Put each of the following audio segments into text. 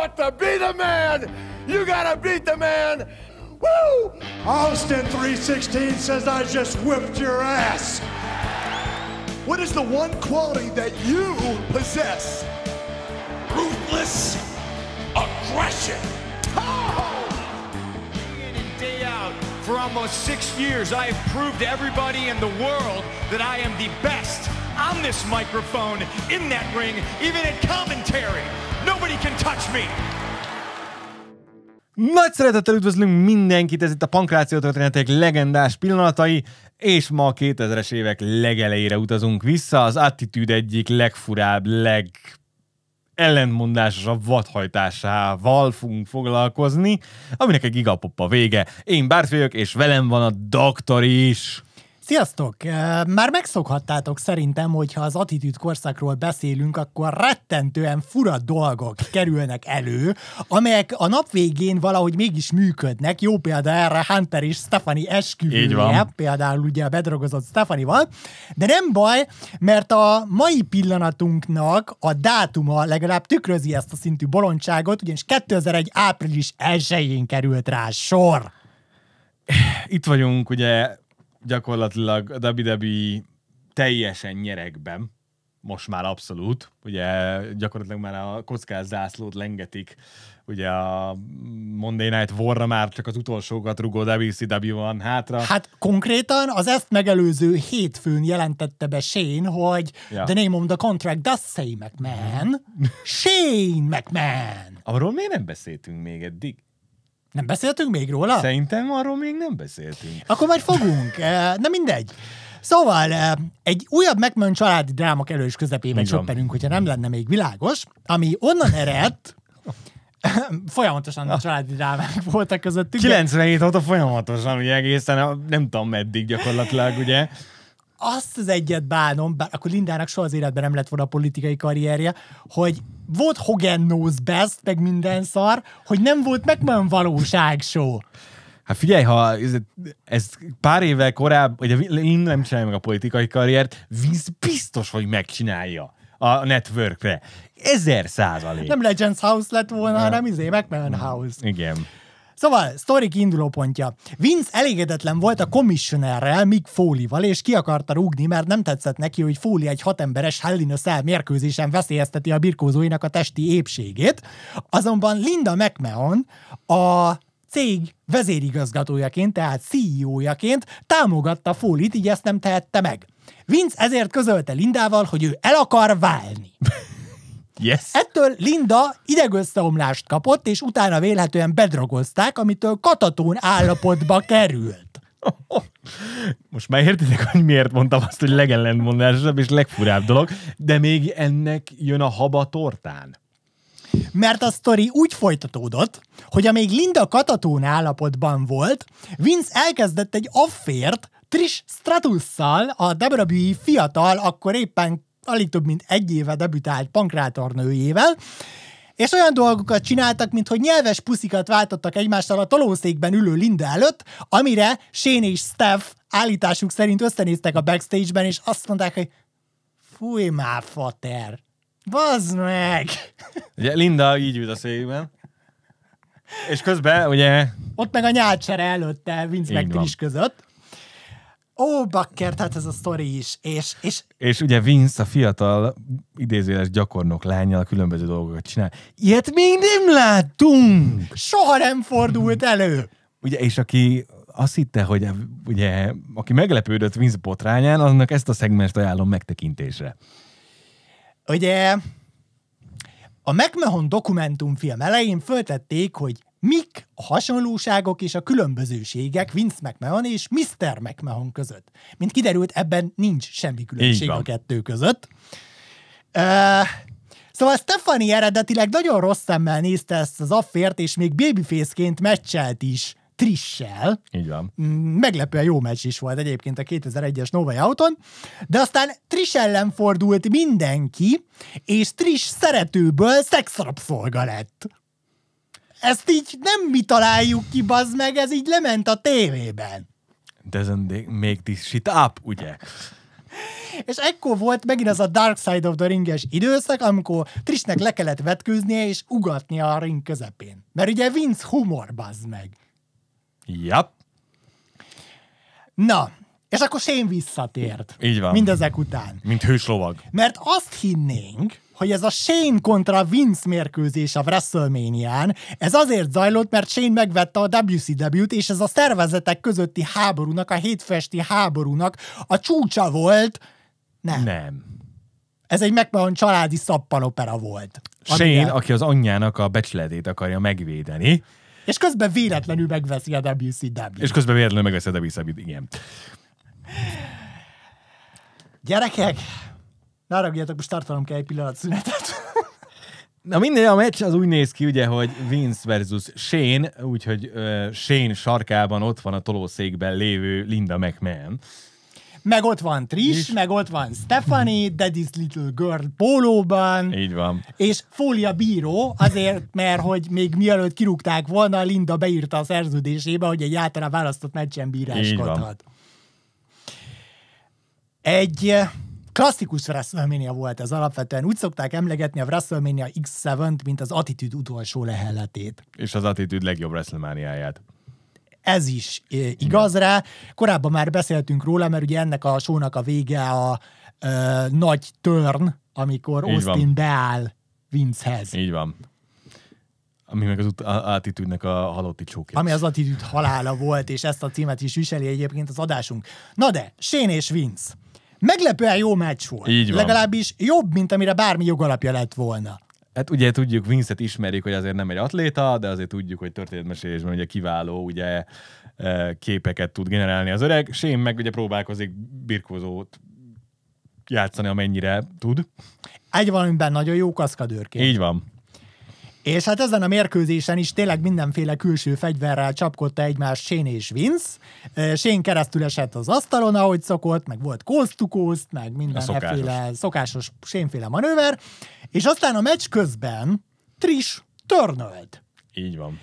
But to be the man, you gotta beat the man. Woo! Austin 316 says I just whipped your ass. What is the one quality that you possess? Ruthless aggression. Oh! Day in and day out, for almost six years, I have proved to everybody in the world that I am the best on this microphone, in that ring, even in commentary. Nobody can touch me! Nagy szeretettel üdvözlünk mindenkit, ez itt a Pankráció történetek legendás pillanatai, és ma a 2000-es évek legelejére utazunk vissza, az attitűd egyik legfurább, leg ellentmondásosabb vadhajtásával fogunk foglalkozni, aminek egy gigapoppa vége. Én Bárfi és velem van a doktor is. Sziasztok! Már megszokhattátok szerintem, hogy ha az attitűd korszakról beszélünk, akkor rettentően fura dolgok kerülnek elő, amelyek a nap végén valahogy mégis működnek. Jó példa erre Hunter és Stefani esküvője, például ugye a bedrogozott Stefani van, de nem baj, mert a mai pillanatunknak a dátuma legalább tükrözi ezt a szintű bolondságot, ugyanis 2001. április 1-én került rá sor. Itt vagyunk ugye gyakorlatilag a WWE teljesen nyerekben, most már abszolút, ugye gyakorlatilag már a kockás zászlót lengetik, ugye a Monday Night Warra már csak az utolsókat rugó WCW van hátra. Hát konkrétan az ezt megelőző hétfőn jelentette be Shane, hogy ja. the name of the contract does say McMahon, mhm. Shane McMahon. Arról miért nem beszéltünk még eddig? Nem beszéltünk még róla? Szerintem arról még nem beszéltünk. Akkor majd fogunk. Eh, na mindegy. Szóval eh, egy újabb McMahon családi dráma elős közepében csöppenünk, hogyha nem lenne még világos, ami onnan eredt, folyamatosan a családi drámák voltak közöttük. 97 óta folyamatosan, ugye egészen, nem tudom meddig gyakorlatilag, ugye azt az egyet bánom, bár akkor Lindának soha az életben nem lett volna a politikai karrierje, hogy volt Hogan knows best, meg minden szar, hogy nem volt meg valóság valóságsó. Hát figyelj, ha ez, ez pár évvel korábban, hogy én nem csinálja meg a politikai karriert, víz biztos, hogy megcsinálja a networkre. Ezer százalék. Nem Legends House lett volna, hanem izé, McMahon House. Igen. Szóval, sztorik indulópontja. Vince elégedetlen volt a commissionerrel, Mick Foley-val, és ki akarta rúgni, mert nem tetszett neki, hogy Foley egy hatemberes Hellin a mérkőzésen veszélyezteti a birkózóinak a testi épségét. Azonban Linda McMahon a cég vezérigazgatójaként, tehát CEO-jaként támogatta Folit, így ezt nem tehette meg. Vince ezért közölte Lindával, hogy ő el akar válni. Yes. Ettől Linda idegösszeomlást kapott, és utána véletlenül bedrogozták, amitől katatón állapotba került. Most már értitek, hogy miért mondtam azt, hogy legellentmondásosabb és legfurább dolog, de még ennek jön a haba tortán. Mert a sztori úgy folytatódott, hogy amíg Linda katatón állapotban volt, Vince elkezdett egy affért Trish Stratusszal, a Deborah fiatal, akkor éppen alig több mint egy éve debütált nőjével, és olyan dolgokat csináltak, mint hogy nyelves puszikat váltottak egymással a tolószékben ülő Linda előtt, amire Shane és Steph állításuk szerint összenéztek a backstage-ben, és azt mondták, hogy fúj már, fater, bazd meg! Ugye Linda így ült a székben, és közben ugye... Ott meg a nyálcsere előtte Vince Így között ó, bakker, tehát ez a sztori is. És, és... és ugye Vince, a fiatal idézőjeles gyakornok lányjal különböző dolgokat csinál. Ilyet még nem láttunk! Soha nem fordult elő! Ugye, és aki azt hitte, hogy ugye, aki meglepődött Vince botrányán, annak ezt a szegmest ajánlom megtekintésre. Ugye a McMahon dokumentumfilm elején föltették, hogy mik a hasonlóságok és a különbözőségek Vince McMahon és Mr. McMahon között. Mint kiderült, ebben nincs semmi különbség a kettő között. Uh, Szóval Stefani eredetileg nagyon rossz szemmel nézte ezt az affért, és még babyface-ként meccselt is Trissel. Így van. Mm, meglepően jó meccs is volt egyébként a 2001-es Novai Auton, de aztán Triss ellen fordult mindenki, és Triss szeretőből szexrabszolga lett. Ezt így nem mi találjuk ki, bazd meg, ez így lement a tévében. Doesn't make this shit up, ugye? És ekkor volt megint az a Dark Side of the Ringes időszak, amikor Trisnek le kellett vetkőznie és ugatnia a ring közepén. Mert ugye Vince humor, bazd meg. Yep. Na, és akkor sén visszatért. Így van. Mindezek után. Mint hőslovag. Mert azt hinnénk, hogy ez a Shane kontra Vince mérkőzés a wrestlemania ez azért zajlott, mert Shane megvette a WCW-t, és ez a szervezetek közötti háborúnak, a hétfesti háborúnak a csúcsa volt. Nem. Nem. Ez egy McMahon családi szappanopera volt. Shane, amivel... aki az anyjának a becsületét akarja megvédeni. És közben véletlenül megveszi a WCW-t. És közben véletlenül megveszi a WCW-t, igen. Gyerekek, ráraguljatok, most tartalom kell egy pillanat szünetet. Na minden a meccs az úgy néz ki, ugye, hogy Vince versus Shane, úgyhogy uh, Shane sarkában ott van a tolószékben lévő Linda McMahon. Meg ott van Trish, Is. meg ott van Stephanie, Daddy's Little Girl pólóban. Így van. És Fólia bíró, azért, mert hogy még mielőtt kirúgták volna, Linda beírta a szerződésébe, hogy egy általán választott meccsen bíráskodhat. Így van. Egy eh, klasszikus WrestleMania volt ez alapvetően. Úgy szokták emlegetni a WrestleMania X7-t, mint az Attitude utolsó leheletét. És az Attitude legjobb WrestleMania-ját ez is eh, igaz rá. Korábban már beszéltünk róla, mert ugye ennek a sónak a vége a a eh, nagy törn, amikor Így Austin van. beáll Vincehez. Így van. Ami meg az attitűdnek a halotti csókja. Ami az attitűd halála volt, és ezt a címet is viseli egyébként az adásunk. Na de, Sén és Vince. Meglepően jó meccs volt. Így van. Legalábbis jobb, mint amire bármi jogalapja lett volna. Hát ugye tudjuk, Vincent ismerik, hogy azért nem egy atléta, de azért tudjuk, hogy történetmesélésben ugye kiváló ugye eh, képeket tud generálni az öreg. Sém meg ugye próbálkozik birkózót játszani, amennyire tud. Egy valamiben nagyon jó kaszkadőrként. Így van. És hát ezen a mérkőzésen is tényleg mindenféle külső fegyverrel csapkodta egymást Sén és Vince. Sén keresztül esett az asztalon, ahogy szokott, meg volt coast coast, meg mindenféle szokásos szokásos Sénféle manőver. És aztán a meccs közben Trish törnölt. Így van.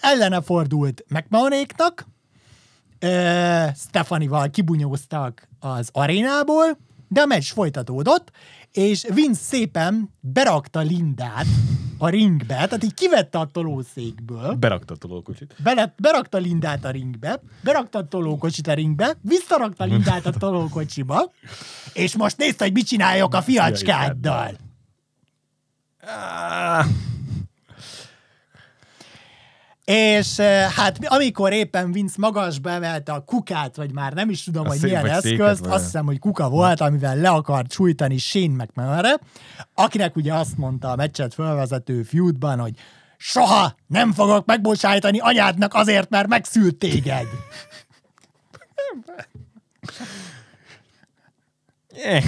Ellene fordult McMahonéknak, Stefanival kibunyóztak az arénából, de a meccs folytatódott, és Vince szépen berakta Lindát a ringbe, tehát így kivette a tolószékből. Berakta a tolókocsit. Bele, berakta Lindát a ringbe, berakta a tolókocsit a ringbe, visszarakta Lindát a tolókocsiba, és most nézd, hogy mit csináljak a fiacskáddal és eh, hát amikor éppen Vince magasba emelte a kukát, vagy már nem is tudom, a hogy milyen eszközt, azt hiszem, hogy kuka volt, amivel le akart sújtani Shane McMahonre, akinek ugye azt mondta a meccset felvezető feudban, hogy soha nem fogok megbocsájtani anyádnak azért, mert megszült téged. Eh.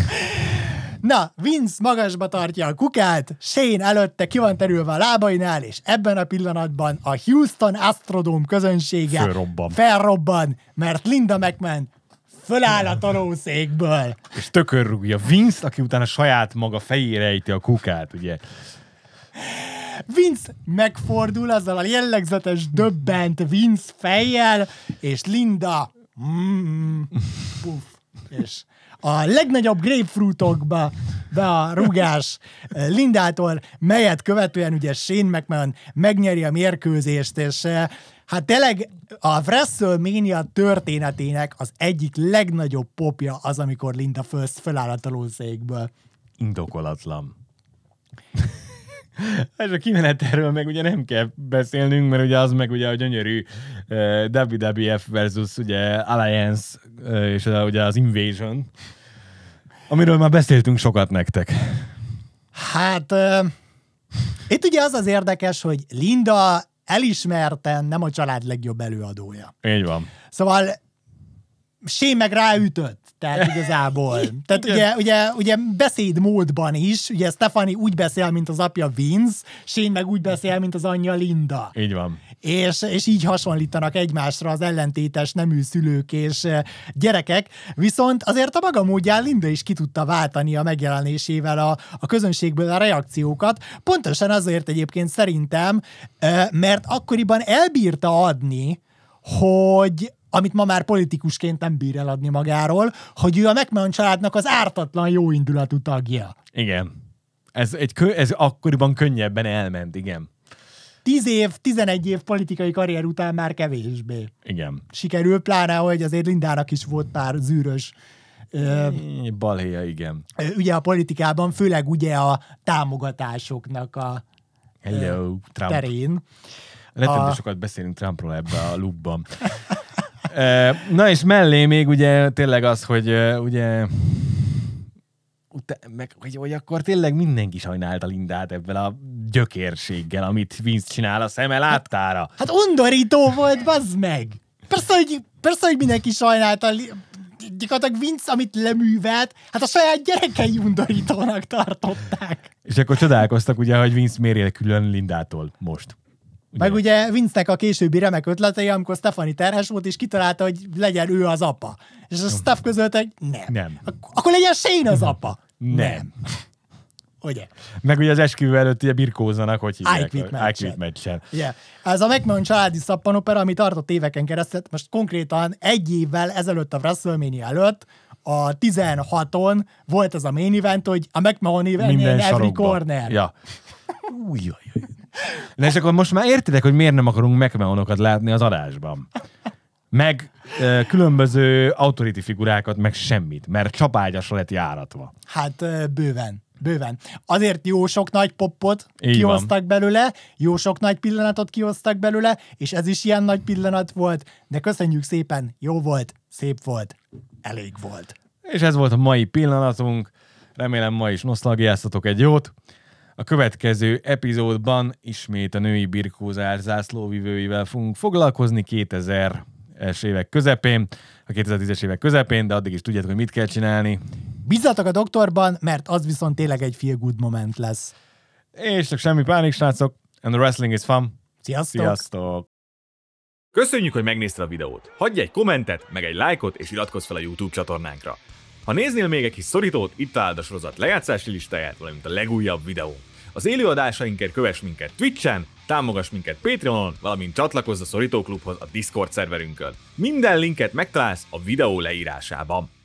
Na, Vince magasba tartja a kukát, Sén előtte ki van terülve a lábainál, és ebben a pillanatban a Houston Astrodome közönsége felrobban, felrobban mert Linda McMahon föláll a tanószékből. És tökörrúgja Vince, aki utána saját maga fejére ejti a kukát, ugye? Vince megfordul azzal a jellegzetes döbbent Vince fejjel, és Linda mm, mm puff, és a legnagyobb grapefruitokba be a rugás eh, Lindától, melyet követően ugye Shane McMahon megnyeri a mérkőzést, és eh, hát tényleg a WrestleMania történetének az egyik legnagyobb popja az, amikor Linda First feláll a tanulszékből. Indokolatlan. Hát, és a kimenetelről meg ugye nem kell beszélnünk, mert ugye az meg ugye a gyönyörű uh, WWF versus ugye Alliance uh, és uh, ugye az Invasion, amiről már beszéltünk sokat nektek. Hát uh, itt ugye az az érdekes, hogy Linda elismerten nem a család legjobb előadója. Így van. Szóval sé meg ráütött, tehát igazából. Tehát ugye, ugye, ugye beszédmódban is, ugye Stefani úgy beszél, mint az apja Vince, Shane meg úgy beszél, mint az anyja Linda. Így van. És, és így hasonlítanak egymásra az ellentétes nemű szülők és eh, gyerekek, viszont azért a maga módján Linda is ki tudta váltani a megjelenésével a, a közönségből a reakciókat, pontosan azért egyébként szerintem, eh, mert akkoriban elbírta adni, hogy, amit ma már politikusként nem bír eladni magáról, hogy ő a McMahon családnak az ártatlan jóindulatú tagja. Igen. Ez, egy, ez akkoriban könnyebben elment, igen. 10 év, 11 év politikai karrier után már kevésbé. Igen. Sikerül, pláne, hogy azért Lindának is volt pár zűrös balhéja, igen. Ugye a politikában, főleg ugye a támogatásoknak a Hello, Trump. terén. Lehet, a... sokat beszélünk Trumpról ebbe a lubban. Na és mellé még ugye tényleg az, hogy ugye meg, hogy, hogy akkor tényleg mindenki sajnálta Lindát ebben a gyökérséggel, amit Vince csinál a szeme láttára. Hát, hát undorító volt, bazd meg! Persze, hogy, persze, hogy mindenki sajnálta gyakorlatilag Vince, amit leművelt, hát a saját gyerekei undorítónak tartották. És akkor csodálkoztak ugye, hogy Vince miért él külön Lindától most. Ugye? Meg ugye Vince-nek a későbbi remek ötletei, amikor Stefani terhes volt, és kitalálta, hogy legyen ő az apa. És a Steph közölte, hogy nem. nem. Ak- akkor legyen Shane az apa. Nem. nem. Ugye? Meg ugye az esküvő előtt ugye birkózzanak, hogy hívják. I quit meccsen. Yeah. Ez a McMahon családi szappanopera, ami tartott éveken keresztül, most konkrétan egy évvel ezelőtt a WrestleMania előtt, a 16-on volt ez a main event, hogy a McMahon event Minden every sarokba. corner. Ja. Újjaj. Na és akkor most már értitek, hogy miért nem akarunk megmeonokat látni az adásban. Meg különböző autoriti figurákat, meg semmit, mert csapágyasra lett járatva. Hát bőven. Bőven. Azért jó sok nagy poppot Így kihoztak van. belőle, jó sok nagy pillanatot kihoztak belőle, és ez is ilyen nagy pillanat volt, de köszönjük szépen, jó volt, szép volt, elég volt. És ez volt a mai pillanatunk. Remélem ma is nosztalgiáztatok egy jót. A következő epizódban ismét a női birkózár zászlóvivőivel fogunk foglalkozni 2000 es évek közepén, a 2010-es évek közepén, de addig is tudjátok, hogy mit kell csinálni. Bízzatok a doktorban, mert az viszont tényleg egy feel good moment lesz. És csak semmi pánik, srácok, and the wrestling is fun. Sziasztok! Sziasztok! Köszönjük, hogy megnézted a videót! Hagyj egy kommentet, meg egy lájkot, és iratkozz fel a YouTube csatornánkra! Ha néznél még egy kis szorítót, itt áld a sorozat lejátszási listáját, valamint a legújabb videó. Az élőadásainkért kövess minket Twitch-en, támogass minket Patreonon, valamint csatlakozz a szorítóklubhoz a Discord szerverünkön. Minden linket megtalálsz a videó leírásában.